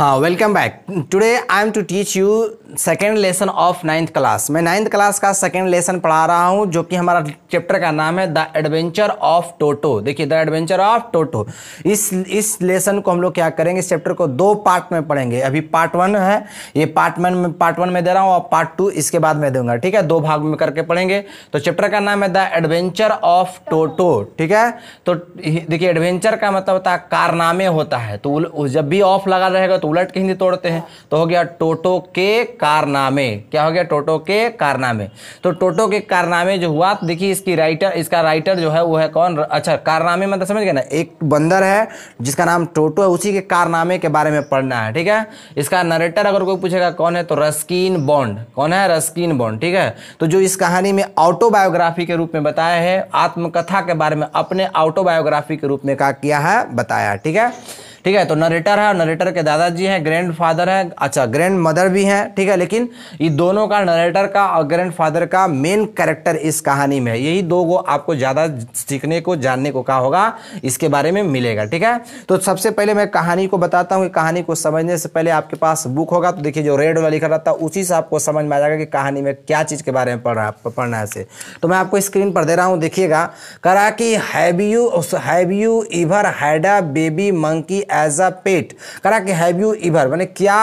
हाँ welcome back today I am to teach you second lesson of ninth class मैं ninth class का second lesson पढ़ा रहा हूँ जो कि हमारा चैप्टर का नाम है द एडवेंचर ऑफ टोटो देखिए द एडवेंचर ऑफ टोटो इस इस लेसन को हम लोग क्या करेंगे इस चैप्टर को दो पार्ट में पढ़ेंगे अभी पार्ट वन है ये पार्ट वन में पार्ट वन में दे रहा हूँ और पार्ट टू इसके बाद में दूंगा ठीक है दो भाग में करके पढ़ेंगे तो चैप्टर का नाम है द एडवेंचर ऑफ टोटो ठीक है तो देखिए एडवेंचर का मतलब होता है कारनामे होता है तो जब भी ऑफ लगा रहेगा तो उलट के हिंदी तोड़ते हैं तो हो गया टोटो के कारनामे क्या हो गया टोटो के कारनामे तो टोटो के कारनामे जो हुआ तो देखिए इसकी राइटर इसका राइटर जो है वो है कौन अच्छा कारनामे मतलब समझ गए ना एक बंदर है जिसका नाम टोटो है उसी के कारनामे के बारे में पढ़ना है ठीक है इसका नरेटर अगर कोई पूछेगा कौन है तो रस्किन बॉन्ड कौन है रस्किन बॉन्ड ठीक है तो जो इस कहानी में ऑटोबायोग्राफी के रूप में बताया है आत्मकथा के बारे में अपने ऑटोबायोग्राफी के रूप में क्या किया है बताया ठीक है ठीक है तो नरेटर है और नरेटर के दादाजी हैं ग्रैंड फादर हैं अच्छा ग्रैंड मदर भी हैं ठीक है लेकिन ये दोनों का नरेटर का और ग्रैंड फादर का मेन कैरेक्टर इस कहानी में है यही दो गो आपको ज़्यादा सीखने को जानने को कहा होगा इसके बारे में मिलेगा ठीक है तो सबसे पहले मैं कहानी को बताता हूँ कि कहानी को समझने से पहले आपके पास बुक होगा तो देखिए जो रेड वाला लिखा रहता है उसी से आपको समझ में आ जाएगा कि कहानी में क्या चीज़ के बारे में पढ़ रहा है पढ़ना है से तो मैं आपको स्क्रीन पर दे रहा हूँ देखिएगा करा कि have you have you ever had a baby monkey as a pet करा कि हैव यू इवर मैंने क्या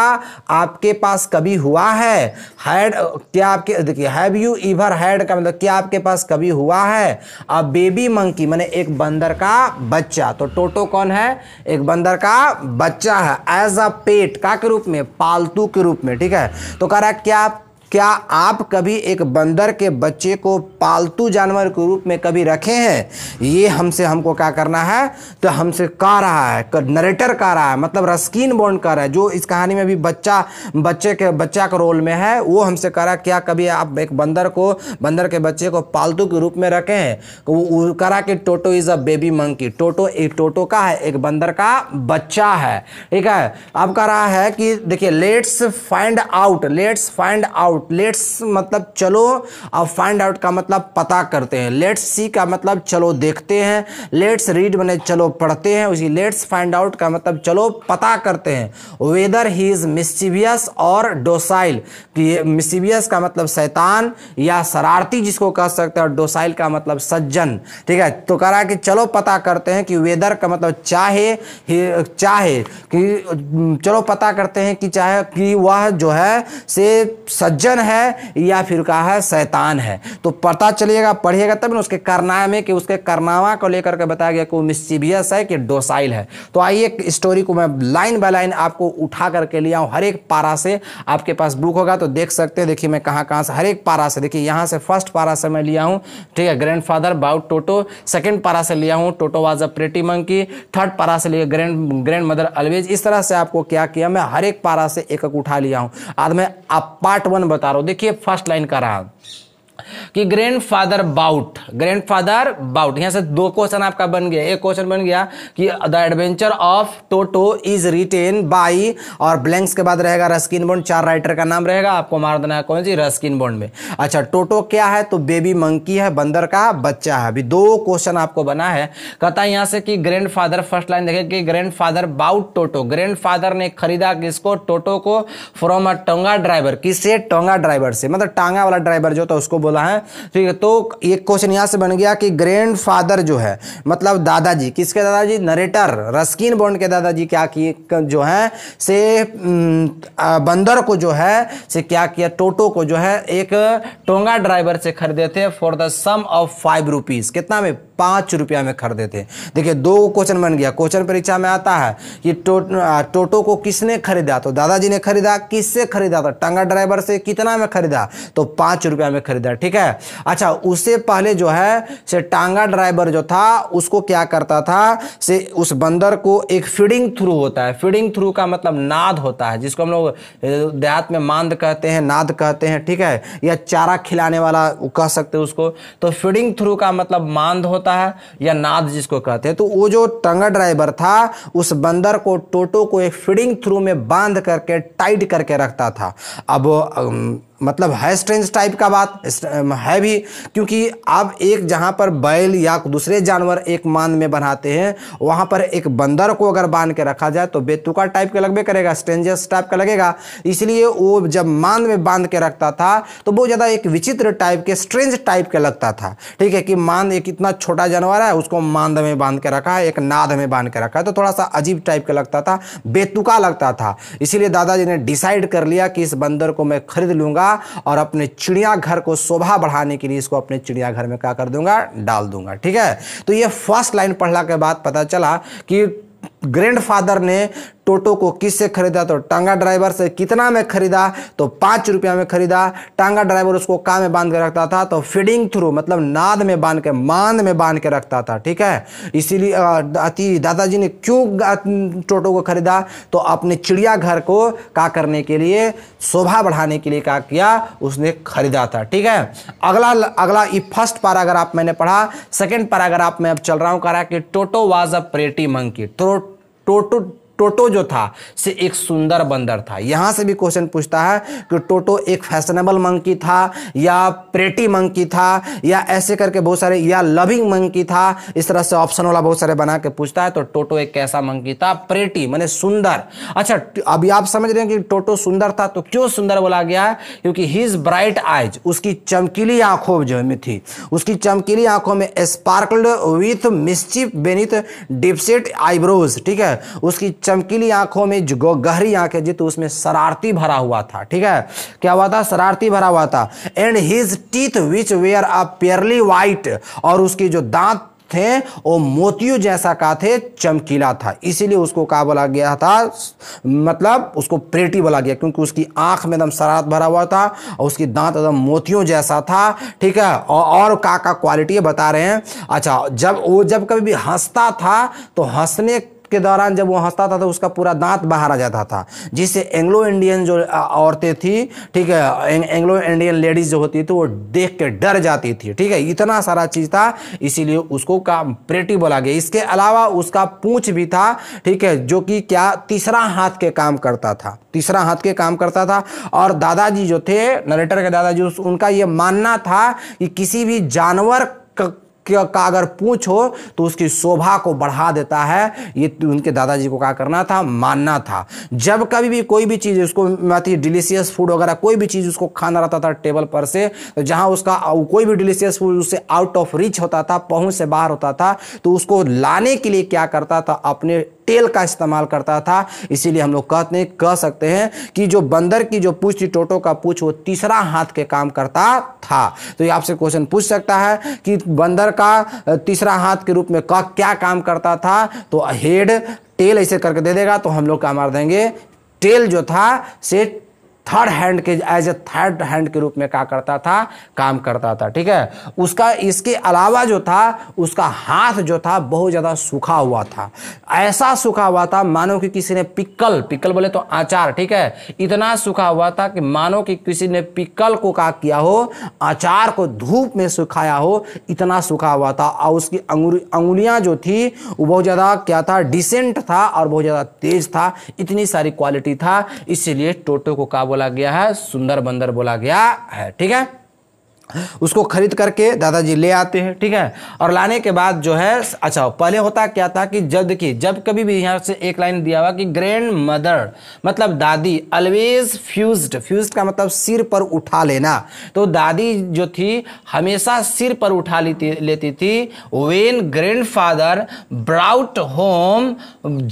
आपके पास कभी हुआ है हैड क्या आपके देखिए हैव यू इवर हैड का मतलब क्या आपके पास कभी हुआ है अ बेबी मंकी मैंने एक बंदर का बच्चा तो टोटो कौन है एक बंदर का बच्चा है एज अ पेट का के रूप में पालतू के रूप में ठीक है तो करा क्या आप क्या आप कभी एक बंदर के बच्चे को पालतू जानवर के रूप में कभी रखे हैं ये हमसे हमको क्या करना है तो हमसे कह रहा है नरेटर कह रहा है मतलब रस्किन बॉन्ड कर रहा है जो इस कहानी में भी बच्चा बच्चे के बच्चा के रोल में है वो हमसे कह रहा है क्या कभी आप एक बंदर को बंदर के बच्चे को पालतू के रूप में रखे हैं तो वो कह रहा कि Toto is a baby monkey Toto एक टोटो का है एक बंदर का बच्चा है ठीक है अब कह रहा है कि देखिए let's find out let's find out out let's मतलब चलो और फाइंड आउट का मतलब पता करते हैं लेट्स सी का मतलब चलो देखते हैं लेट्स रीड मैंने चलो पढ़ते हैं उसी लेट्स फाइंड आउट का मतलब चलो पता करते हैं वेदर ही इज़ मिस्चिवियस और डोसाइल कि मिस्चिवियस का मतलब शैतान या शरारती जिसको कह सकते हैं डोसाइल का मतलब सज्जन ठीक है तो कह रहा है कि चलो पता करते हैं कि वेदर का मतलब चाहे चाहे कि चलो पता करते हैं कि चाहे कि वह जो है से सज्जन सज्जन है या फिर कहा है शैतान है तो पता चलिएगा पढ़िएगा तब ना उसके कारनामे कि उसके कारनामा को लेकर के बताया गया कि वो मिस्चिबियस है कि डोसाइल है तो आइए स्टोरी को मैं लाइन बाय लाइन आपको उठा करके लिया हूँ हर एक पारा से आपके पास बुक होगा तो देख सकते हैं देखिए मैं कहाँ कहाँ से हर एक पारा से देखिए यहाँ से फर्स्ट पारा से मैं लिया हूँ ठीक है ग्रैंडफादर बाउट टोटो सेकेंड पारा से लिया हूँ Toto was a pretty monkey third para से लिया ग्रैंड ग्रैंड मदर अलवेज इस तरह से आपको क्या किया मैं हर एक पारा से एक एक उठा लिया हूँ आज मैं आप पार्ट वन बता रहा हूँ देखिए फर्स्ट लाइन का रहा कि ग्रैंडफादर बाउट ग्रैंडफादर बाउट यहां से दो क्वेश्चन आपका बन गया एक क्वेश्चन बन गया कि the adventure of Toto is written by और ब्लैंक्स के बाद रहेगा रस्किन बॉन्ड चार राइटर का नाम रहेगा आपको मार देना है कौन सी रस्किन बॉन्ड में अच्छा टोटो क्या है तो बेबी मंकी है बंदर का बच्चा है अभी दो क्वेश्चन आपको बना है कहता है यहां से कि ग्रैंडफादर फर्स्ट लाइन देखें कि ग्रैंडफादर बाउट टोटो ग्रैंडफादर ने खरीदा किसको टोटो को फ्रॉम अ टोंगा ड्राइवर किसे टोंगा ड्राइवर से मतलब टांगा वाला ड्राइवर जो था उसको बोला है ठीक है तो एक क्वेश्चन यहाँ से बन गया कि ग्रैंड जो है मतलब दादाजी किसके दादाजी नरेटर रस्किन बॉन्ड के दादाजी क्या किए जो है से बंदर को जो है से क्या किया टोटो को जो है एक टोंगा ड्राइवर से खरीदे थे for the sum of five rupees कितना में पांच रुपया में खरीदे थे देखिए दो क्वेश्चन बन गया क्वेश्चन परीक्षा में आता है कि टो, टोटो को किसने खरीदा तो दादाजी ने खरीदा किससे खरीदा था टंगा ड्राइवर से कितना में खरीदा तो पांच रुपया में खरीदा ठीक है अच्छा उससे पहले जो है से टांगा ड्राइवर जो था उसको क्या करता था से उस बंदर को एक फीडिंग थ्रू होता है फीडिंग थ्रू का मतलब नाद होता है जिसको हम लोग देहात में मांद कहते हैं नाद कहते हैं ठीक है या चारा खिलाने वाला कह सकते उसको तो फीडिंग थ्रू का मतलब मांद होता है या नाद जिसको कहते हैं तो वो जो टांगा ड्राइवर था उस बंदर को टोटो को एक फीडिंग थ्रू में बांध करके टाइट करके रखता था अब मतलब है स्ट्रेंज टाइप का बात है भी क्योंकि आप एक जहाँ पर बैल या दूसरे जानवर एक मान में बनाते हैं वहाँ पर एक बंदर को अगर बांध के रखा जाए तो बेतुका टाइप का लगभग करेगा स्ट्रेंजर्स टाइप का लगेगा इसलिए वो जब मान में बांध के रखता था तो बहुत ज़्यादा एक विचित्र टाइप के स्ट्रेंज टाइप का लगता था ठीक है कि मान एक इतना छोटा जानवर है उसको मांद में बांध के रखा है एक नाद में बांध के रखा है तो थोड़ा सा अजीब टाइप का लगता था बेतुका लगता था इसीलिए दादाजी ने डिसाइड कर लिया कि इस बंदर को मैं खरीद लूँगा दूंगा और अपने चिड़ियाघर को शोभा बढ़ाने के लिए इसको अपने चिड़ियाघर में क्या कर दूंगा डाल दूंगा ठीक है तो ये फर्स्ट लाइन पढ़ला के बाद पता चला कि ग्रैंडफादर ने टोटो को किससे खरीदा तो टांगा ड्राइवर से कितना में खरीदा तो पाँच रुपया में खरीदा टांगा ड्राइवर उसको का में बांध के रखता था तो फीडिंग थ्रू मतलब नाद में बांध के मांद में बांध के रखता था ठीक है इसीलिए अति दादाजी ने क्यों टोटो को खरीदा तो अपने चिड़ियाघर को का करने के लिए शोभा बढ़ाने के लिए का किया उसने खरीदा था ठीक है अगला अगला फर्स्ट पैराग्राफ मैंने पढ़ा सेकेंड पैराग्राफ में अब चल रहा हूँ कह रहा है कि Toto was a pretty monkey तो टोटल टोटो जो था से एक सुंदर बंदर था यहाँ से भी क्वेश्चन पूछता है कि टोटो एक फैशनेबल मंकी था या प्रेटी मंकी था या ऐसे करके बहुत सारे या लविंग मंकी था इस तरह से ऑप्शन वाला बहुत सारे बना के पूछता है तो टोटो एक कैसा मंकी था प्रेटी मैंने सुंदर अच्छा अभी आप समझ रहे हैं कि टोटो सुंदर था तो क्यों सुंदर बोला गया क्योंकि हिज ब्राइट आइज उसकी चमकीली आंखों जो में थी उसकी चमकीली आंखों में sparkled with mischief beneath deep set eyebrows ठीक है उसकी चमकीली आंखों में जो गहरी आंखें जी तो उसमें शरारती भरा हुआ था ठीक है क्या हुआ था शरारती भरा हुआ था and his teeth which were a pearly white और उसकी जो दांत थे वो मोतियो जैसा का थे चमकीला था इसीलिए उसको कहा बोला गया था मतलब उसको प्रेटी बोला गया क्योंकि उसकी आंख में एकदम शरारत भरा हुआ था और उसकी दांत एकदम मोतियों जैसा था ठीक है और, और का का क्वालिटी बता रहे हैं अच्छा जब वो जब कभी भी हंसता था तो हंसने के दौरान जब वो हंसता था तो उसका पूरा दांत बाहर आ जाता था जिससे एंग्लो इंडियन जो औरतें थी ठीक है एंग्लो इंडियन लेडीज जो होती थी वो देख के डर जाती थी ठीक है इतना सारा चीज़ था इसीलिए उसको कामप्रेटिव बोला गया इसके अलावा उसका पूछ भी था ठीक है जो कि क्या तीसरा हाथ के काम करता था तीसरा हाथ के काम करता था और दादाजी जो थे नरेटर के दादाजी उनका ये मानना था कि किसी भी जानवर का अगर पूछ हो तो उसकी शोभा को बढ़ा देता है ये तो उनके दादाजी को क्या करना था मानना था जब कभी भी कोई भी चीज़ उसको अति डिलीशियस फूड वगैरह कोई भी चीज़ उसको खाना रहता था टेबल पर से तो जहाँ उसका कोई भी डिलीशियस फूड उससे आउट ऑफ रीच होता था पहुँच से बाहर होता था तो उसको लाने के लिए क्या करता था अपने टेल का इस्तेमाल करता था इसीलिए हम लोग कहते कह सकते हैं कि जो बंदर की जो पूछ थी टोटो का पूछ वो तीसरा हाथ के काम करता था तो ये आपसे क्वेश्चन पूछ सकता है कि बंदर का तीसरा हाथ के रूप में क क्या काम करता था तो हेड टेल ऐसे करके दे देगा तो हम लोग क्या मार देंगे टेल जो था से थर्ड हैंड के एज ए थर्ड हैंड के रूप में क्या करता था काम करता था ठीक है उसका इसके अलावा जो था उसका हाथ जो था बहुत ज़्यादा सूखा हुआ था ऐसा सूखा हुआ था मानो कि किसी ने पिक्कल पिक्कल बोले तो आचार ठीक है इतना सूखा हुआ था कि मानो कि किसी ने पिक्कल को का किया हो आचार को धूप में सुखाया हो इतना सूखा हुआ था और उसकी अंगुलियाँ जो थी वो बहुत ज़्यादा क्या था डिसेंट था और बहुत ज़्यादा तेज था इतनी सारी क्वालिटी था इसीलिए टोटो को का बोला गया है सुंदर बंदर बोला गया है ठीक है उसको खरीद करके दादाजी ले आते हैं ठीक है और लाने के बाद जो है अच्छा पहले होता क्या था कि जब देखिए जब कभी भी यहाँ से एक लाइन दिया हुआ कि ग्रैंड मदर मतलब दादी ऑलवेज फ्यूज्ड फ्यूज्ड का मतलब सिर पर उठा लेना तो दादी जो थी हमेशा सिर पर उठा लेती लेती थी when grandfather brought home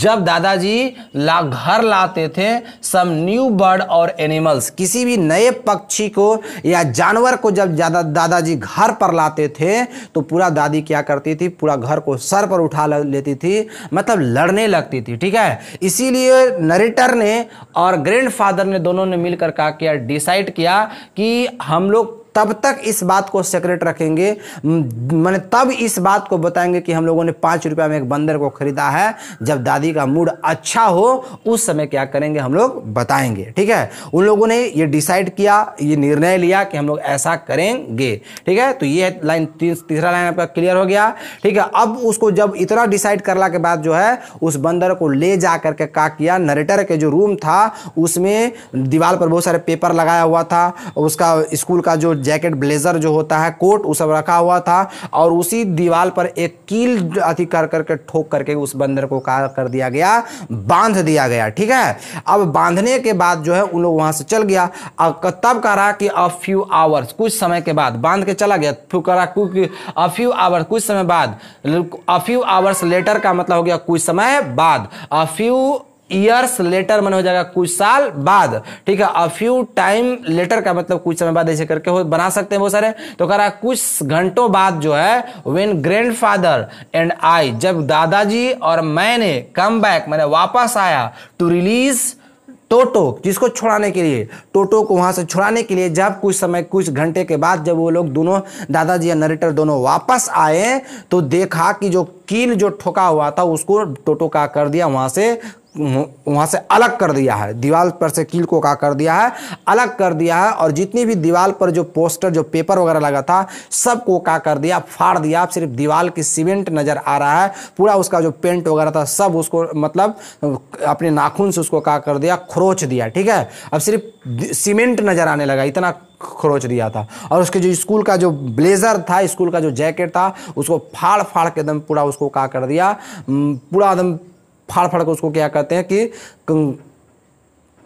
जब दादाजी ला घर लाते थे सम न्यू बर्ड और एनिमल्स किसी भी नए पक्षी को या जानवर को जब जा ज़्यादा दादाजी घर पर लाते थे तो पूरा दादी क्या करती थी पूरा घर को सर पर उठा लेती थी मतलब लड़ने लगती थी ठीक है इसीलिए नरेटर ने और ग्रैंडफादर ने दोनों ने मिलकर क्या किया डिसाइड किया कि हम लोग तब तक इस बात को सेक्रेट रखेंगे मैंने तब इस बात को बताएंगे कि हम लोगों ने पाँच रुपया में एक बंदर को खरीदा है जब दादी का मूड अच्छा हो उस समय क्या करेंगे हम लोग बताएंगे ठीक है उन लोगों ने ये डिसाइड किया ये निर्णय लिया कि हम लोग ऐसा करेंगे ठीक है तो ये लाइन तीसरा लाइन आपका क्लियर हो गया ठीक है अब उसको जब इतना डिसाइड करला के बाद जो है उस बंदर को ले जा करके का किया नरेटर के जो रूम था उसमें दीवार पर बहुत सारे पेपर लगाया हुआ था उसका स्कूल का जो जैकेट ब्लेजर जो होता है कोट उस सब रखा हुआ था और उसी दीवार पर एक कील अति कर करके ठोक करके उस बंदर को कहा कर दिया गया बांध दिया गया ठीक है अब बांधने के बाद जो है उन लोग वहां से चल गया अब तब कह रहा कि अ फ्यू आवर्स कुछ समय के बाद बांध के चला गया फिर कह रहा अ फ्यू आवर्स कुछ समय बाद अ फ्यू आवर्स लेटर का मतलब हो गया कुछ समय बाद अ फ्यू ईयर्स लेटर मैंने हो जाएगा कुछ साल बाद ठीक है अ फ्यू टाइम लेटर का मतलब कुछ समय बाद ऐसे करके हो बना सकते हैं वो सारे तो कह रहा है कुछ घंटों बाद जो है when grandfather and I जब दादाजी और मैंने कम बैक मैंने वापस आया टू रिलीज टोटो जिसको छुड़ाने के लिए टोटो को वहां से छुड़ाने के लिए जब कुछ समय कुछ घंटे के बाद जब वो लोग दोनों दादाजी या नरेटर दोनों वापस आए तो देखा कि जो कील जो ठोका हुआ था उसको टोटो का कर दिया वहां से वहाँ से अलग कर दिया है दीवार पर से कील को का कर दिया है अलग कर दिया है और जितनी भी दीवार पर जो पोस्टर जो पेपर वगैरह लगा था सब को का कर दिया फाड़ दिया आप सिर्फ दीवार की सीमेंट नज़र आ रहा है पूरा उसका जो पेंट वगैरह था सब उसको मतलब अपने नाखून से उसको का कर दिया खरोच दिया ठीक है अब सिर्फ सीमेंट नज़र आने लगा इतना खरोच दिया था और उसके जो स्कूल का जो ब्लेजर था स्कूल का जो जैकेट था उसको फाड़ फाड़ के एकदम पूरा उसको का कर दिया पूरा एकदम फाड़ फाड़ के उसको क्या कहते हैं कि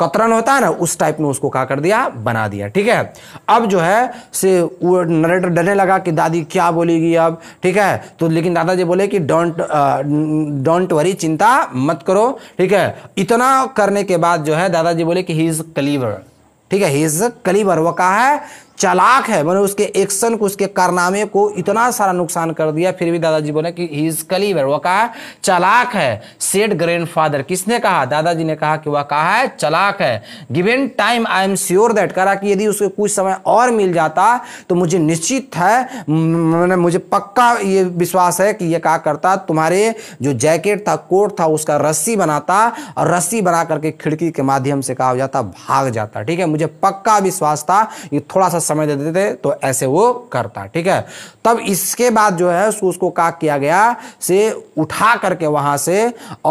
कतरन होता है ना उस टाइप में उसको क्या कर दिया बना दिया ठीक है अब जो है से वो नरेटर डरने लगा कि दादी क्या बोलेगी अब ठीक है तो लेकिन दादाजी बोले कि डोंट डोंट वरी चिंता मत करो ठीक है इतना करने के बाद जो है दादाजी बोले कि ही इज़ कलीवर ठीक है ही इज़ कलीवर वो कहा है चलाक है मैंने उसके एक्शन को उसके कारनामे को इतना सारा नुकसान कर दिया फिर भी दादाजी बोले कि ही इज कलीवर वह कहा चलाक है सेड ग्रैंड किसने कहा दादाजी ने कहा कि वह कहा है चलाक है given time I am sure that करा कि यदि उसके कुछ समय और मिल जाता तो मुझे निश्चित है मैंने मुझे पक्का ये विश्वास है कि यह कहा करता तुम्हारे जो जैकेट था कोट था उसका रस्सी बनाता और रस्सी बना करके खिड़की के माध्यम से कहा जाता भाग जाता ठीक है मुझे पक्का विश्वास था ये थोड़ा सा समय दे देते तो ऐसे वो करता ठीक है तब इसके बाद जो है सूस का किया गया से उठा करके वहां से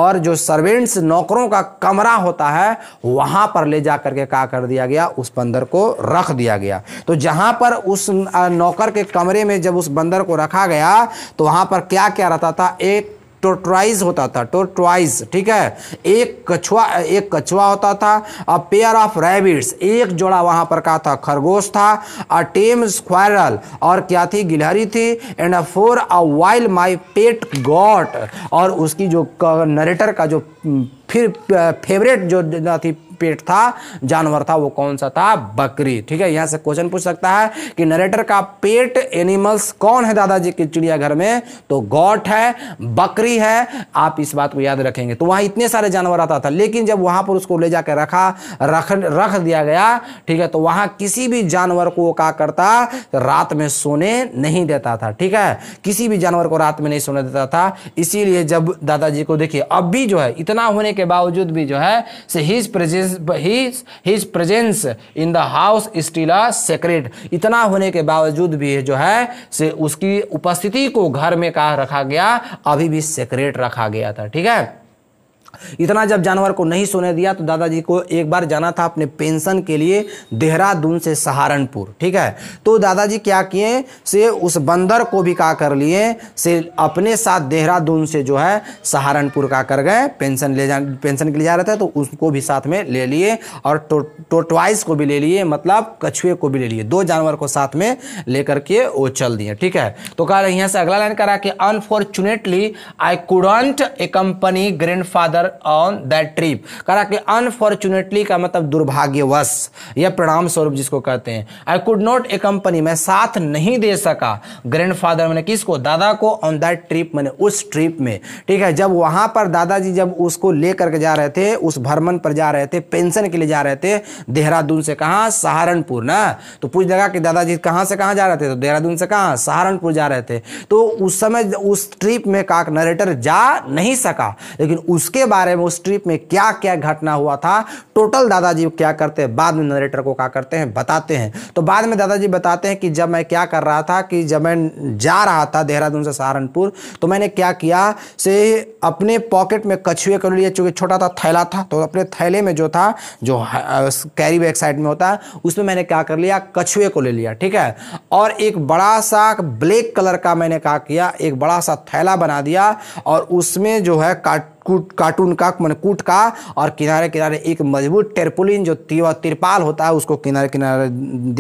और जो सर्वेंट्स नौकरों का कमरा होता है वहां पर ले जा करके का कर दिया गया उस बंदर को रख दिया गया तो जहां पर उस नौकर के कमरे में जब उस बंदर को रखा गया तो वहां पर क्या क्या रहता था एक टोट्राइज होता था टोट्राइज ठीक है एक कछुआ एक कछुआ होता था अ पेयर ऑफ रैबिट्स एक जोड़ा वहाँ पर का था खरगोश था अ टेम स्क्वायरल और क्या थी गिलहरी थी and a for a while my pet got और उसकी जो नरेटर का जो फिर फेवरेट जो थी पेट था जानवर था वो कौन सा था बकरी ठीक है यहां से क्वेश्चन पूछ सकता है कि नरेटर का पेट एनिमल्स कौन है दादाजी के चिड़ियाघर में तो गॉट है बकरी है आप इस बात को याद रखेंगे तो वहां इतने सारे जानवर आता था लेकिन जब वहां पर उसको ले जाकर रखा रख रख दिया गया ठीक है तो वहां किसी भी जानवर को क्या करता रात में सोने नहीं देता था ठीक है किसी भी जानवर को रात में नहीं सोने देता था इसीलिए जब दादाजी को देखिए अब भी जो है इतना होने के बावजूद भी जो है से his presence his his his presence in the house is still इतना होने के बावजूद भी जो है से उसकी उपस्थिति को घर में कहा रखा गया अभी भी सेक्रेट रखा गया था ठीक है इतना जब जानवर को नहीं सोने दिया तो दादाजी को एक बार जाना था अपने पेंशन के लिए देहरादून से सहारनपुर ठीक है तो दादाजी क्या किए से उस बंदर को भी का कर लिए से अपने साथ देहरादून से जो है सहारनपुर का कर गए पेंशन ले जा पेंशन के लिए जा रहे थे तो उसको भी साथ में ले लिए और टोटवाइस को भी ले लिए मतलब कछुए को भी ले लिए दो जानवर को साथ में लेकर के वो चल दिए ठीक है तो कहा यहाँ से अगला लाइन करा कि unfortunately I couldn't accompany grandfather on that trip करा कि अनफॉर्चुनेटली का मतलब दुर्भाग्यवश यह प्रणाम स्वरूप जिसको कहते हैं I could not accompany मैं साथ नहीं दे सका ग्रैंडफादर मैंने किसको दादा को ऑन दैट ट्रिप मैंने उस ट्रिप में ठीक है जब वहाँ पर दादाजी जब उसको ले करके जा रहे थे उस भ्रमण पर जा रहे थे पेंशन के लिए जा रहे थे देहरादून से कहाँ सहारनपुर ना तो पूछ लगा कि दादाजी कहाँ से कहाँ जा रहे थे तो देहरादून से कहाँ सहारनपुर जा रहे थे तो उस समय उस ट्रिप में काक नरेटर जा नहीं सका लेकिन उसके बाद बारे में उस ट्रिप में क्या क्या घटना हुआ था टोटल दादाजी क्या करते हैं बाद में नरेटर को क्या करते हैं बताते हैं तो बाद में दादाजी बताते हैं कि जब मैं क्या कर रहा था कि जब मैं जा रहा था देहरादून से सहारनपुर तो मैंने क्या किया से अपने पॉकेट में कछुए कर लिया चूँकि छोटा था थैला था तो अपने थैले में जो था जो कैरी बैग साइड में होता है उसमें मैंने क्या कर लिया कछुए को ले लिया ठीक है और एक बड़ा सा ब्लैक कलर का मैंने क्या किया एक बड़ा सा थैला बना दिया और उसमें जो है काट कूट कार्टून का मैंने कूट का और किनारे किनारे एक मजबूत टेरपुलिन जो तिरपाल होता है उसको किनारे किनारे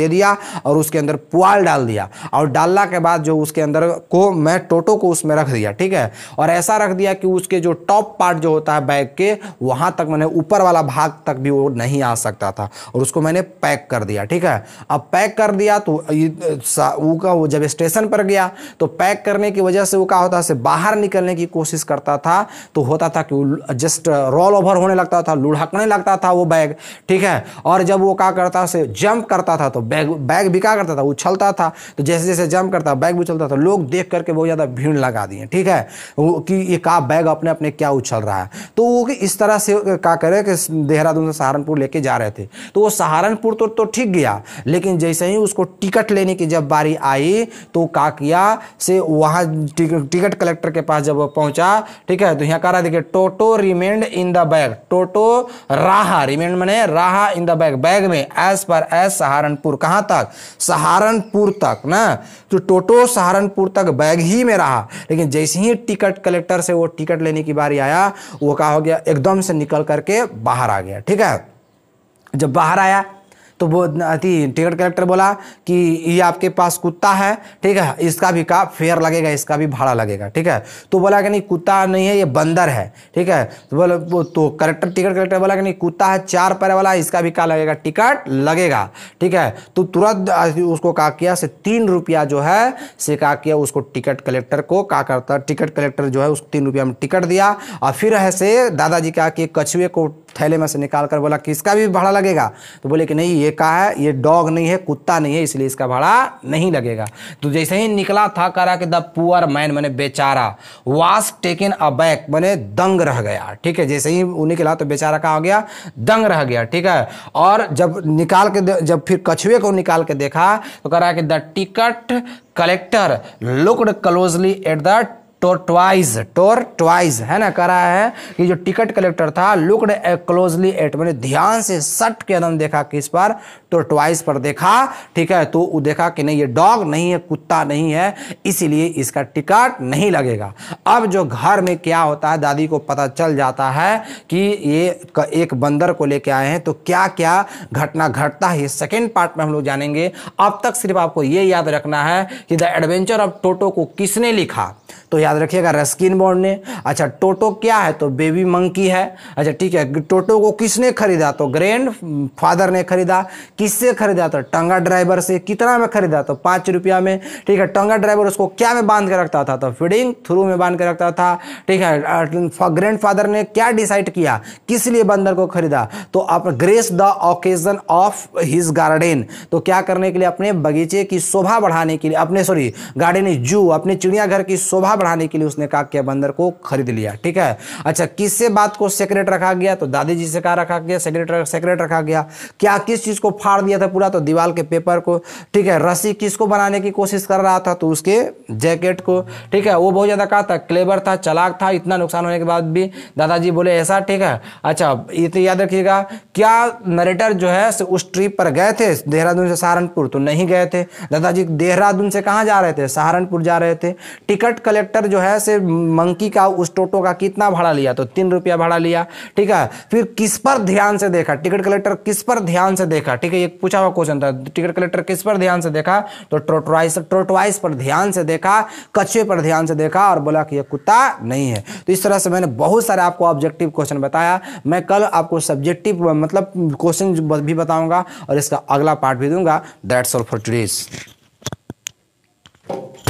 दे दिया और उसके अंदर पुआल डाल दिया और डालने के बाद जो उसके अंदर को मैं टोटो को उसमें रख दिया ठीक है और ऐसा रख दिया कि उसके जो टॉप पार्ट जो होता है बैग के वहाँ तक मैंने ऊपर वाला भाग तक भी वो नहीं आ सकता था और उसको मैंने पैक कर दिया ठीक है अब पैक कर दिया तो का वो जब स्टेशन पर गया तो पैक करने की वजह से वो क्या होता है बाहर निकलने की कोशिश करता था तो होता था था कि जस्ट रोल ओवर होने लगता था लुढ़कने लगता था वो बैग ठीक है और जब वो क्या करता से जंप करता था तो बैग बैग भी क्या करता था उछलता था तो जैसे जैसे जंप करता बैग भी उछलता था लोग देख करके बहुत ज़्यादा भीड़ लगा दिए ठीक है कि ये का बैग अपने अपने क्या उछल रहा है तो वो इस तरह से क्या करे कि देहरादून से सहारनपुर लेके जा रहे थे तो वो सहारनपुर तो तो ठीक गया लेकिन जैसे ही उसको टिकट लेने की जब बारी आई तो का किया से वहाँ टिकट कलेक्टर के पास जब पहुँचा ठीक है तो यहाँ कह रहा देखिए Toto remained in the bag Toto राहा रिमेंड मैंने राहा इन द बैग बैग में एज पर एज सहारनपुर कहाँ तक सहारनपुर तक ना तो टोटो सहारनपुर तक बैग ही में रहा लेकिन जैसे ही टिकट कलेक्टर से वो टिकट लेने की बारी आया वो कहा हो गया एकदम से निकल करके बाहर आ गया ठीक है जब बाहर आया तो वो अति टिकट कलेक्टर बोला कि ये आपके पास कुत्ता है ठीक है इसका भी का फेयर लगेगा इसका भी भाड़ा लगेगा ठीक है तो बोला कि नहीं कुत्ता नहीं है ये बंदर है ठीक है तो बोला तो कलेक्टर टिकट कलेक्टर बोला कि नहीं कुत्ता है चार पैर वाला इसका भी का लगेगा टिकट लगेगा ठीक है तो तुरंत उसको का किया से तीन रुपया जो है से का किया उसको टिकट कलेक्टर को का करता टिकट कलेक्टर जो है उसको तीन रुपया में टिकट दिया और फिर है से दादाजी कहा कि कछुए को थैले में से निकाल कर बोला कि इसका भी भाड़ा लगेगा तो बोले कि नहीं ये ये कहा है ये डॉग नहीं है कुत्ता नहीं है इसलिए इसका भाड़ा नहीं लगेगा तो जैसे ही निकला था करा कि द पुअर मैन मैंने बेचारा वास टेकन अ बैक मैंने दंग रह गया ठीक है जैसे ही वो निकला तो बेचारा कहा हो गया दंग रह गया ठीक है और जब निकाल के जब फिर कछुए को निकाल के देखा तो कह रहा है कि the ticket collector looked closely at the tortoise tortoise है ना कह रहा है कि जो टिकट कलेक्टर था लुकड क्लोजली एट मैंने ध्यान से सट के एकदम देखा किस पर टोरटवाइज पर देखा ठीक है तो वो देखा कि नहीं ये डॉग नहीं है कुत्ता नहीं है इसीलिए इसका टिकट नहीं लगेगा अब जो घर में क्या होता है दादी को पता चल जाता है कि ये एक बंदर को लेके आए हैं तो क्या क्या घटना घटता है सेकेंड पार्ट में हम लोग जानेंगे अब तक सिर्फ आपको ये याद रखना है कि द एडवेंचर ऑफ टोटो को किसने लिखा तो याद रखिएगा रस्किन बॉन्ड ने अच्छा टोटो क्या है तो बेबी मंकी है अच्छा ठीक है टोटो को किसने खरीदा तो ग्रैंड फादर ने खरीदा किससे खरीदा तो टंगा ड्राइवर से कितना में खरीदा तो पाँच रुपया में ठीक है टंगा ड्राइवर उसको क्या में बांध के रखता था तो फीडिंग थ्रू में बांध के रखता था ठीक है ग्रैंड फादर ने क्या डिसाइड किया किस लिए बंदर को खरीदा तो आप grace the occasion of his garden तो क्या करने के लिए अपने बगीचे की शोभा बढ़ाने के लिए अपने सॉरी गार्डन जू अपने चिड़ियाघर की शोभा बढ़ाने पाने के लिए उसने कहा के बंदर को खरीद लिया ठीक है अच्छा किससे बात को सेक्रेट रखा गया तो दादी जी से कहा रखा गया सेक्रेट सेक्रेट रखा गया क्या किस चीज़ को फाड़ दिया था पूरा तो दीवार के पेपर को ठीक है रस्सी किसको बनाने की कोशिश कर रहा था तो उसके जैकेट को ठीक है वो बहुत ज़्यादा कहा था क्लेबर था चलाक था इतना नुकसान होने के बाद भी दादाजी बोले ऐसा ठीक है अच्छा ये तो याद रखिएगा क्या नरेटर जो है उस ट्रिप पर गए थे देहरादून से सहारनपुर तो नहीं गए थे दादाजी देहरादून से कहाँ जा रहे थे सहारनपुर जा रहे थे टिकट कलेक्टर जो है से मंकी का उस टोटो का कितना भाड़ा लिया तो तीन रुपया भाड़ा लिया ठीक है फिर किस पर ध्यान से देखा टिकट कलेक्टर किस पर ध्यान से देखा ठीक है ये पूछा हुआ क्वेश्चन था टिकट कलेक्टर किस पर ध्यान से देखा तो ट्रोटवाइस ट्रोटवाइस पर ध्यान से देखा कछुए पर ध्यान से देखा और बोला कि यह कुत्ता नहीं है तो इस तरह से मैंने बहुत सारे आपको ऑब्जेक्टिव क्वेश्चन बताया मैं कल आपको सब्जेक्टिव मतलब क्वेश्चन भी बताऊंगा और इसका अगला पार्ट भी दूंगा दैट्स ऑल फॉर टुडेज